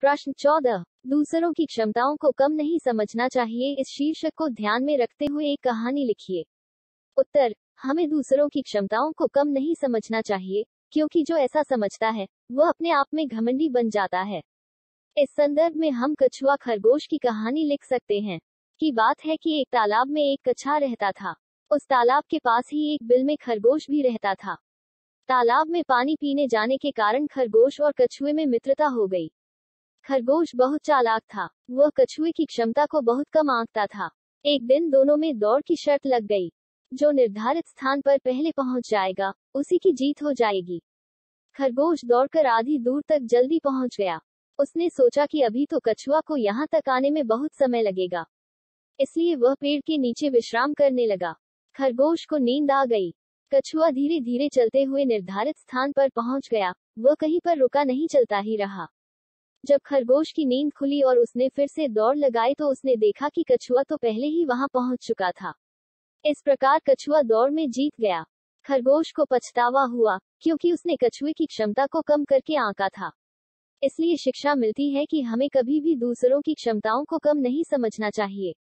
प्रश्न चौदह दूसरों की क्षमताओं को कम नहीं समझना चाहिए इस शीर्षक को ध्यान में रखते हुए एक कहानी लिखिए उत्तर हमें दूसरों की क्षमताओं को कम नहीं समझना चाहिए क्योंकि जो ऐसा समझता है वह अपने आप में घमंडी बन जाता है इस संदर्भ में हम कछुआ खरगोश की कहानी लिख सकते हैं की बात है कि एक तालाब में एक कछा रहता था उस तालाब के पास ही एक बिल में खरगोश भी रहता था तालाब में पानी पीने जाने के कारण खरगोश और कछुए में मित्रता हो गई खरगोश बहुत चालाक था वह कछुए की क्षमता को बहुत कम आंकता था एक दिन दोनों में दौड़ की शर्त लग गई जो निर्धारित स्थान पर पहले पहुंच जाएगा उसी की जीत हो जाएगी खरगोश दौड़कर आधी दूर तक जल्दी पहुंच गया उसने सोचा कि अभी तो कछुआ को यहाँ तक आने में बहुत समय लगेगा इसलिए वह पेड़ के नीचे विश्राम करने लगा खरगोश को नींद आ गई कछुआ धीरे धीरे चलते हुए निर्धारित स्थान पर पहुंच गया वह कहीं पर रुका नहीं चलता ही रहा जब खरगोश की नींद खुली और उसने फिर से दौड़ लगाई तो उसने देखा कि कछुआ तो पहले ही वहां पहुंच चुका था इस प्रकार कछुआ दौड़ में जीत गया खरगोश को पछतावा हुआ क्योंकि उसने कछुए की क्षमता को कम करके आंका था इसलिए शिक्षा मिलती है कि हमें कभी भी दूसरों की क्षमताओं को कम नहीं समझना चाहिए